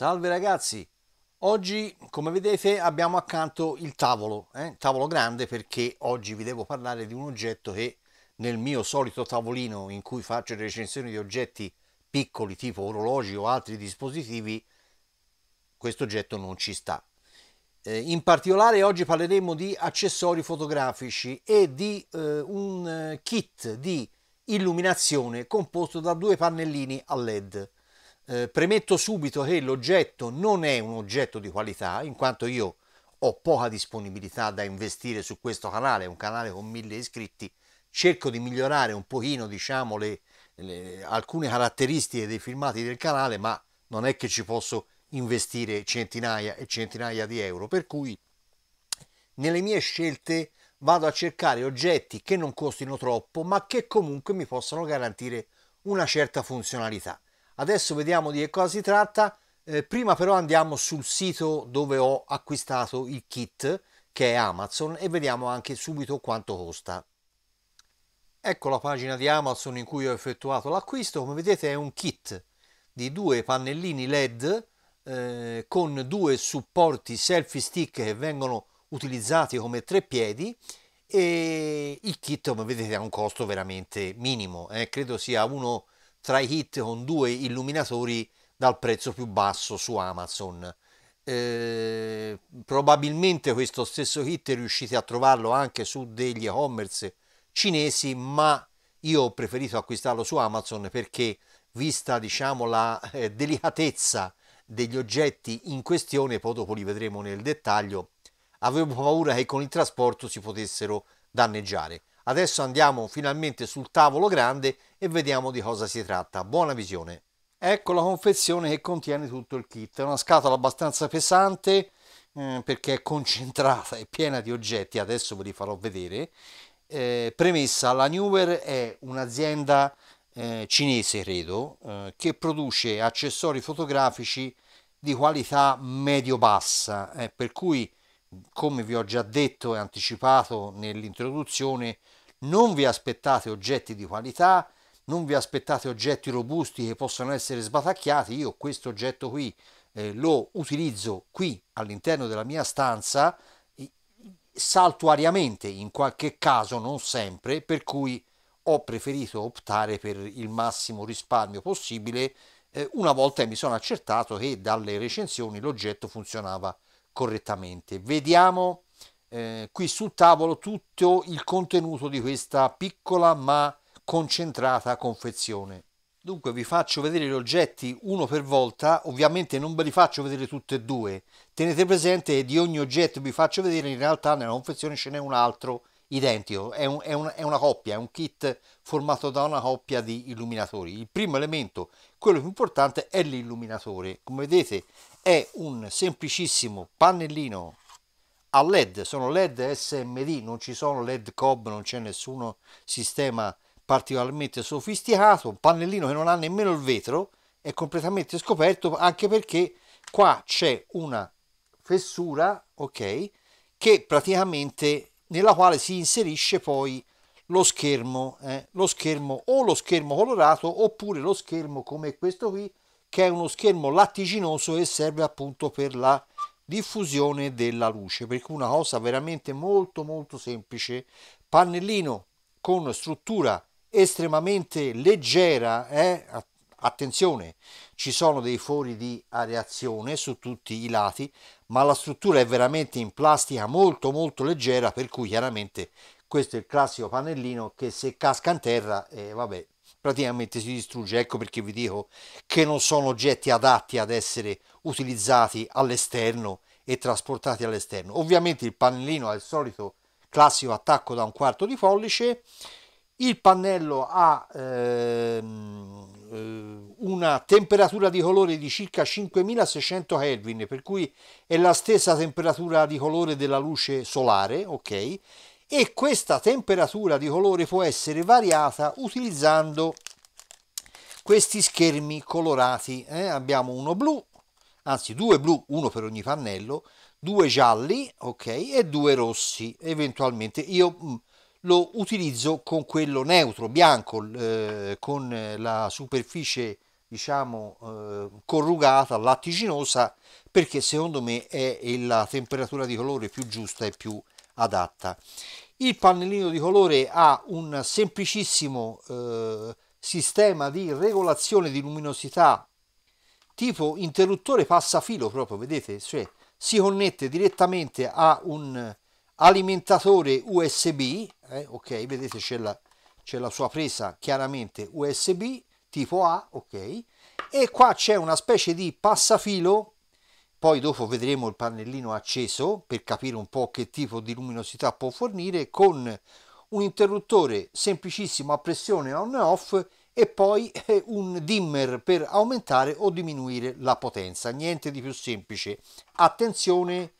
Salve ragazzi, oggi come vedete abbiamo accanto il tavolo, eh? tavolo grande perché oggi vi devo parlare di un oggetto che nel mio solito tavolino in cui faccio le recensioni di oggetti piccoli tipo orologi o altri dispositivi, questo oggetto non ci sta. Eh, in particolare oggi parleremo di accessori fotografici e di eh, un eh, kit di illuminazione composto da due pannellini a led eh, premetto subito che l'oggetto non è un oggetto di qualità, in quanto io ho poca disponibilità da investire su questo canale, è un canale con mille iscritti, cerco di migliorare un pochino diciamo, le, le, alcune caratteristiche dei filmati del canale, ma non è che ci posso investire centinaia e centinaia di euro, per cui nelle mie scelte vado a cercare oggetti che non costino troppo, ma che comunque mi possano garantire una certa funzionalità. Adesso vediamo di che cosa si tratta. Eh, prima però andiamo sul sito dove ho acquistato il kit, che è Amazon, e vediamo anche subito quanto costa. Ecco la pagina di Amazon in cui ho effettuato l'acquisto. Come vedete è un kit di due pannellini LED eh, con due supporti selfie stick che vengono utilizzati come tre piedi e il kit come vedete ha un costo veramente minimo eh? credo sia 1 tra i hit con due illuminatori dal prezzo più basso su Amazon. Eh, probabilmente questo stesso kit riuscite a trovarlo anche su degli e-commerce cinesi, ma io ho preferito acquistarlo su Amazon perché vista diciamo la eh, delicatezza degli oggetti in questione, poi dopo li vedremo nel dettaglio, avevo paura che con il trasporto si potessero danneggiare. Adesso andiamo finalmente sul tavolo grande e vediamo di cosa si tratta. Buona visione! Ecco la confezione che contiene tutto il kit. È una scatola abbastanza pesante eh, perché è concentrata e piena di oggetti, adesso ve li farò vedere. Eh, premessa, la Newer è un'azienda eh, cinese, credo, eh, che produce accessori fotografici di qualità medio-bassa, eh, per cui come vi ho già detto e anticipato nell'introduzione, non vi aspettate oggetti di qualità, non vi aspettate oggetti robusti che possano essere sbatacchiati, io questo oggetto qui eh, lo utilizzo qui all'interno della mia stanza saltuariamente in qualche caso, non sempre, per cui ho preferito optare per il massimo risparmio possibile eh, una volta mi sono accertato che dalle recensioni l'oggetto funzionava correttamente. Vediamo eh, qui sul tavolo tutto il contenuto di questa piccola ma concentrata confezione. Dunque vi faccio vedere gli oggetti uno per volta, ovviamente non ve li faccio vedere tutti e due, tenete presente che di ogni oggetto vi faccio vedere in realtà nella confezione ce n'è un altro identico, è, un, è, un, è, una coppia, è un kit formato da una coppia di illuminatori. Il primo elemento, quello più importante, è l'illuminatore. Come vedete è un semplicissimo pannellino a led sono led smd non ci sono led cob non c'è nessuno sistema particolarmente sofisticato un pannellino che non ha nemmeno il vetro è completamente scoperto anche perché qua c'è una fessura ok che praticamente nella quale si inserisce poi lo schermo, eh, lo schermo o lo schermo colorato oppure lo schermo come questo qui che è uno schermo lattiginoso e serve appunto per la diffusione della luce, per cui una cosa veramente molto molto semplice, pannellino con struttura estremamente leggera, eh? attenzione, ci sono dei fori di areazione su tutti i lati, ma la struttura è veramente in plastica molto molto leggera, per cui chiaramente questo è il classico pannellino che se casca in terra, eh, vabbè, praticamente si distrugge. Ecco perché vi dico che non sono oggetti adatti ad essere utilizzati all'esterno e trasportati all'esterno. Ovviamente il pannellino ha il solito classico attacco da un quarto di pollice, il pannello ha ehm, eh, una temperatura di colore di circa 5600 Kelvin, per cui è la stessa temperatura di colore della luce solare, ok? e questa temperatura di colore può essere variata utilizzando questi schermi colorati. Eh? Abbiamo uno blu, anzi due blu, uno per ogni pannello, due gialli ok, e due rossi eventualmente. Io mm, lo utilizzo con quello neutro, bianco, eh, con la superficie diciamo eh, corrugata, lattiginosa, perché secondo me è la temperatura di colore più giusta e più adatta. Il pannellino di colore ha un semplicissimo eh, sistema di regolazione di luminosità tipo interruttore passafilo proprio, vedete? Cioè, si connette direttamente a un alimentatore USB, eh, ok, vedete c'è la, la sua presa chiaramente USB tipo A, ok, e qua c'è una specie di passafilo poi dopo vedremo il pannellino acceso per capire un po' che tipo di luminosità può fornire con un interruttore semplicissimo a pressione on e off e poi eh, un dimmer per aumentare o diminuire la potenza, niente di più semplice. Attenzione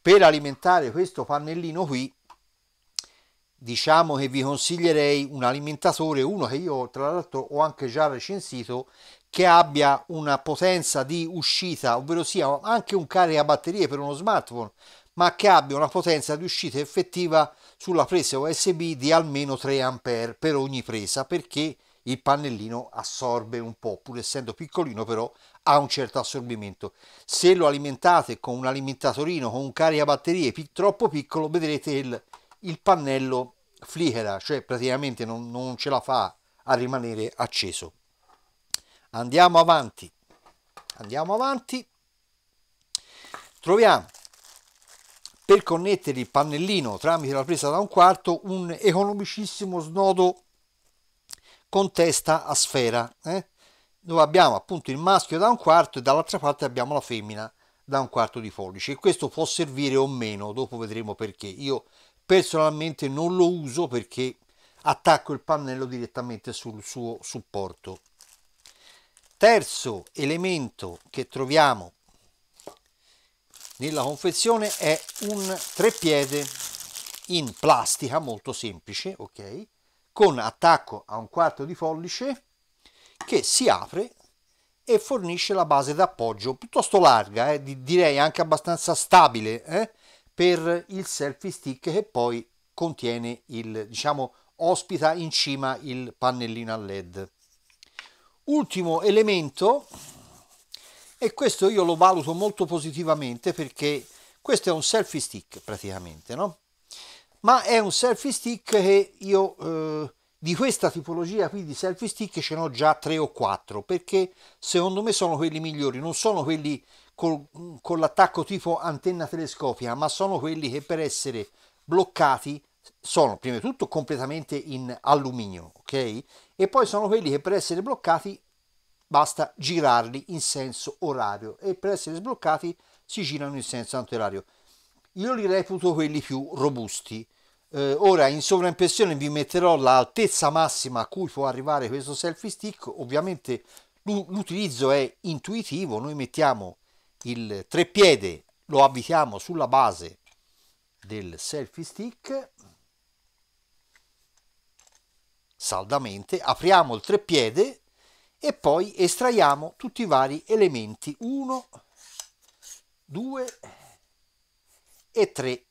per alimentare questo pannellino qui diciamo che vi consiglierei un alimentatore, uno che io tra l'altro ho anche già recensito, che abbia una potenza di uscita, ovvero sia anche un caricabatterie per uno smartphone, ma che abbia una potenza di uscita effettiva sulla presa USB di almeno 3 A per ogni presa, perché il pannellino assorbe un po', pur essendo piccolino però ha un certo assorbimento. Se lo alimentate con un alimentatorino, con un caricabatterie pic- troppo piccolo, vedrete il, il pannello flickera, cioè praticamente non, non ce la fa a rimanere acceso. Andiamo avanti. Andiamo avanti. Troviamo per connettere il pannellino tramite la presa da un quarto un economicissimo snodo con testa a sfera eh? dove abbiamo appunto il maschio da un quarto e dall'altra parte abbiamo la femmina da un quarto di pollice e questo può servire o meno dopo vedremo perché io personalmente non lo uso perché attacco il pannello direttamente sul suo supporto terzo elemento che troviamo nella confezione è un treppiede in plastica molto semplice, ok? Con attacco a un quarto di pollice che si apre e fornisce la base d'appoggio piuttosto larga, eh, direi anche abbastanza stabile eh, per il selfie stick che poi contiene il, diciamo, ospita in cima il pannellino a led. Ultimo elemento, e questo io lo valuto molto positivamente perché questo è un selfie stick praticamente, no? Ma è un selfie stick che io eh, di questa tipologia qui di selfie stick ce n'ho già 3 o 4 perché secondo me sono quelli migliori, non sono quelli col, con l'attacco tipo antenna telescopica, ma sono quelli che per essere bloccati sono prima di tutto completamente in alluminio, ok? e poi sono quelli che per essere bloccati basta girarli in senso orario e per essere sbloccati si girano in senso antiorario. Io li reputo quelli più robusti. Eh, ora in sovraimpressione vi metterò l'altezza massima a cui può arrivare questo selfie stick, ovviamente l'utilizzo è intuitivo, noi mettiamo il treppiede, lo avvitiamo sulla base del selfie stick saldamente, apriamo il treppiede e poi estraiamo tutti i vari elementi 1, 2 e 3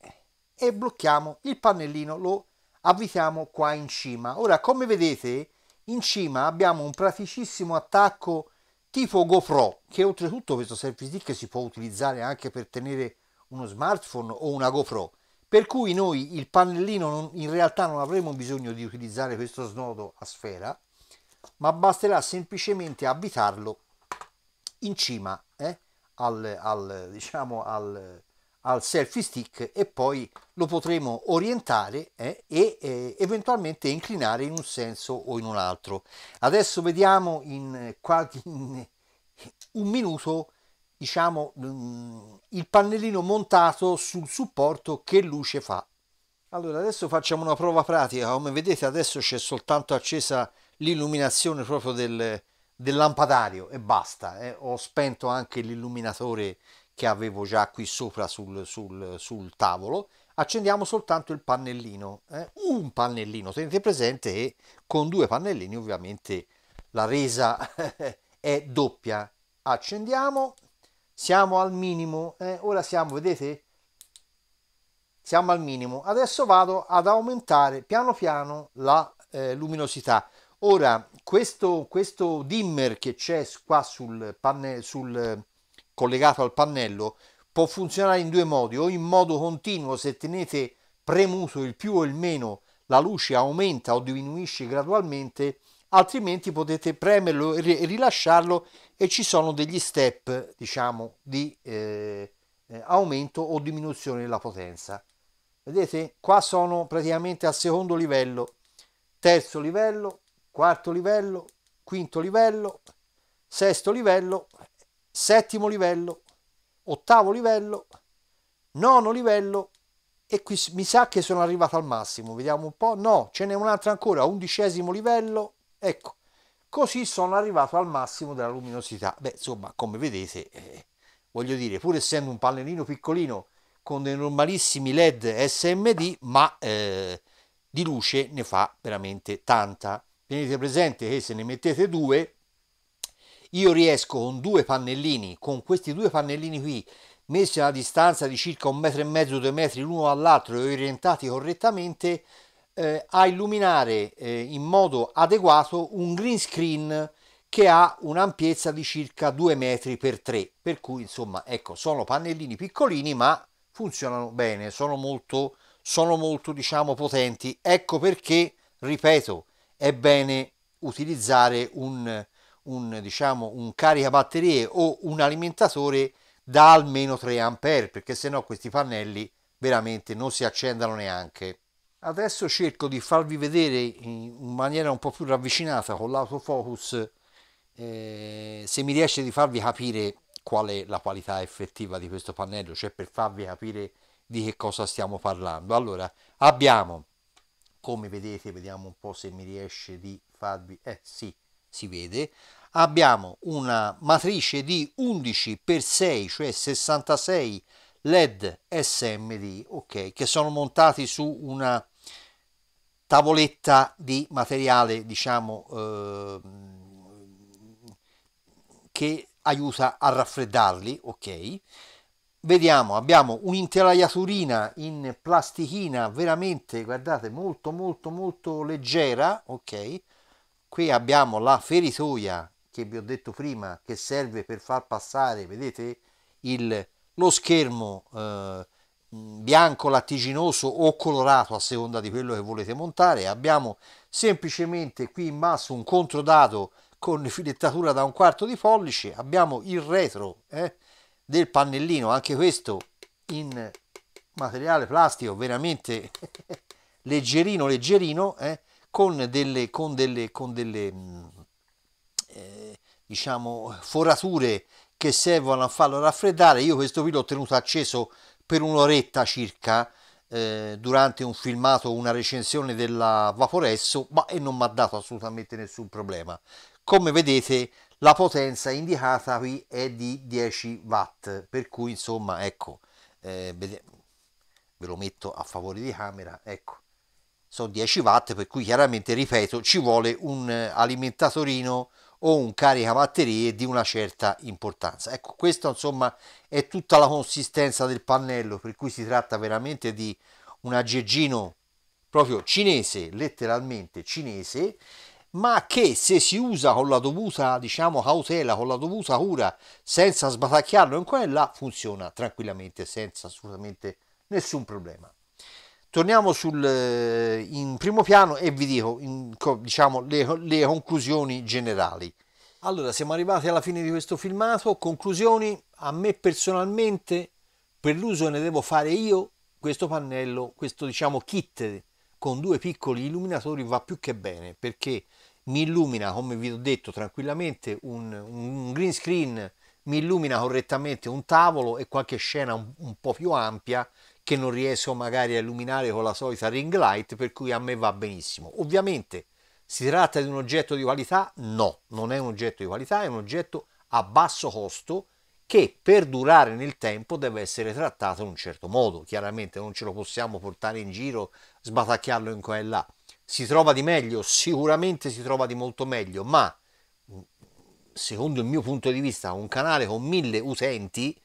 e blocchiamo il pannellino, lo avvitiamo qua in cima. Ora come vedete in cima abbiamo un praticissimo attacco tipo GoPro che oltretutto questo selfie stick si può utilizzare anche per tenere uno smartphone o una GoPro per cui noi il pannellino non, in realtà non avremo bisogno di utilizzare questo snodo a sfera ma basterà semplicemente avvitarlo in cima eh, al, al, diciamo al, al, selfie stick e poi lo potremo orientare eh, e eh, eventualmente inclinare in un senso o in un altro adesso vediamo in, in un minuto diciamo, mm, il pannellino montato sul supporto che luce fa. Allora adesso facciamo una prova pratica, come vedete adesso c'è soltanto accesa l'illuminazione proprio del, del, lampadario e basta, eh. ho spento anche l'illuminatore che avevo già qui sopra sul, sul, sul tavolo, accendiamo soltanto il pannellino, eh. un pannellino, tenete presente che con due pannellini ovviamente la resa è doppia, accendiamo siamo al minimo, eh? ora siamo, vedete? Siamo al minimo. Adesso vado ad aumentare piano piano la eh, luminosità. Ora, questo, questo dimmer che c'è qua sul, panne sul collegato al pannello può funzionare in due modi, o in modo continuo se tenete premuto il più o il meno la luce aumenta o diminuisce gradualmente, altrimenti potete premerlo e rilasciarlo e ci sono degli step diciamo di eh, eh, aumento o diminuzione della potenza vedete qua sono praticamente al secondo livello terzo livello quarto livello quinto livello sesto livello settimo livello ottavo livello nono livello e qui mi sa che sono arrivato al massimo vediamo un po' no ce n'è un altro ancora undicesimo livello ecco Così sono arrivato al massimo della luminosità. Beh, insomma, come vedete, eh, voglio dire, pur essendo un pannellino piccolino con dei normalissimi LED SMD, ma eh, di luce ne fa veramente tanta. Tenete presente che se ne mettete due, io riesco con due pannellini, con questi due pannellini qui, messi a una distanza di circa un metro e mezzo, due metri l'uno dall'altro e orientati correttamente, eh, a illuminare eh, in modo adeguato un green screen che ha un'ampiezza di circa 2 metri per 3 per cui insomma ecco sono pannellini piccolini ma funzionano bene sono molto sono molto diciamo potenti ecco perché ripeto è bene utilizzare un, un, diciamo, un caricabatterie o un alimentatore da almeno 3 ampere perché se no questi pannelli veramente non si accendono neanche. Adesso cerco di farvi vedere in maniera un po' più ravvicinata con l'autofocus eh, se mi riesce di farvi capire qual è la qualità effettiva di questo pannello, cioè per farvi capire di che cosa stiamo parlando. Allora, abbiamo, come vedete, vediamo un po' se mi riesce di farvi... Eh sì, si vede. Abbiamo una matrice di 11x6, cioè 66 LED SMD, ok, che sono montati su una tavoletta di materiale diciamo eh, che aiuta a raffreddarli ok vediamo abbiamo un'intelaiaturina in plastichina veramente guardate molto molto molto leggera ok qui abbiamo la feritoia che vi ho detto prima che serve per far passare vedete il, lo schermo eh, bianco lattiginoso o colorato a seconda di quello che volete montare abbiamo semplicemente qui in basso un controdato con filettatura da un quarto di pollice abbiamo il retro eh, del pannellino anche questo in materiale plastico veramente leggerino leggerino eh, con delle con delle con delle mm, eh, diciamo forature che servono a farlo raffreddare io questo qui l'ho tenuto acceso per un'oretta circa eh, durante un filmato una recensione della Vaporesso ma e non mi ha dato assolutamente nessun problema come vedete la potenza indicata qui è di 10 watt per cui insomma ecco eh, ve lo metto a favore di camera ecco sono 10 watt per cui chiaramente ripeto ci vuole un eh, alimentatorino o un caricabatterie di una certa importanza. Ecco, questa insomma è tutta la consistenza del pannello, per cui si tratta veramente di un aggeggino proprio cinese, letteralmente cinese, ma che se si usa con la dovuta diciamo cautela, con la dovuta cura, senza sbatacchiarlo in qua e là, funziona tranquillamente, senza assolutamente nessun problema torniamo sul, eh, in primo piano e vi dico in, diciamo, le, le conclusioni generali. Allora, siamo arrivati alla fine di questo filmato. Conclusioni, a me personalmente, per l'uso ne devo fare io, questo pannello, questo diciamo kit con due piccoli illuminatori va più che bene perché mi illumina, come vi ho detto tranquillamente, un, un green screen, mi illumina correttamente un tavolo e qualche scena un, un po' più ampia che non riesco magari a illuminare con la solita ring light, per cui a me va benissimo. Ovviamente si tratta di un oggetto di qualità? No, non è un oggetto di qualità, è un oggetto a basso costo che per durare nel tempo deve essere trattato in un certo modo. Chiaramente non ce lo possiamo portare in giro, sbatacchiarlo in qua e là. Si trova di meglio? Sicuramente si trova di molto meglio, ma secondo il mio punto di vista un canale con mille utenti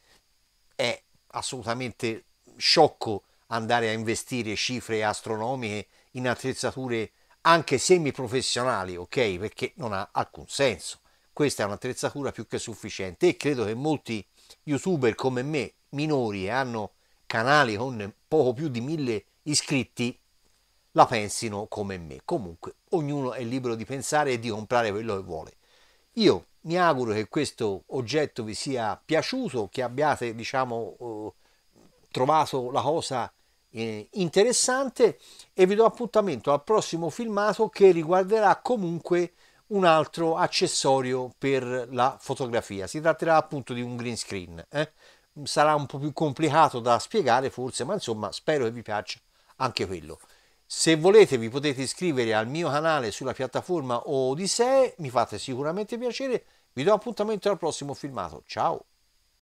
è assolutamente sciocco andare a investire cifre astronomiche in attrezzature anche semiprofessionali, ok? Perché non ha alcun senso. Questa è un'attrezzatura più che sufficiente e credo che molti youtuber come me, minori e hanno canali con poco più di mille iscritti, la pensino come me. Comunque, ognuno è libero di pensare e di comprare quello che vuole. Io mi auguro che questo oggetto vi sia piaciuto, che abbiate, diciamo, eh, trovato la cosa eh, interessante e vi do appuntamento al prossimo filmato che riguarderà comunque un altro accessorio per la fotografia. Si tratterà appunto di un green screen. Eh? Sarà un po' più complicato da spiegare forse, ma insomma spero che vi piaccia anche quello. Se volete vi potete iscrivere al mio canale sulla piattaforma Odisee, mi fate sicuramente piacere. Vi do appuntamento al prossimo filmato. Ciao!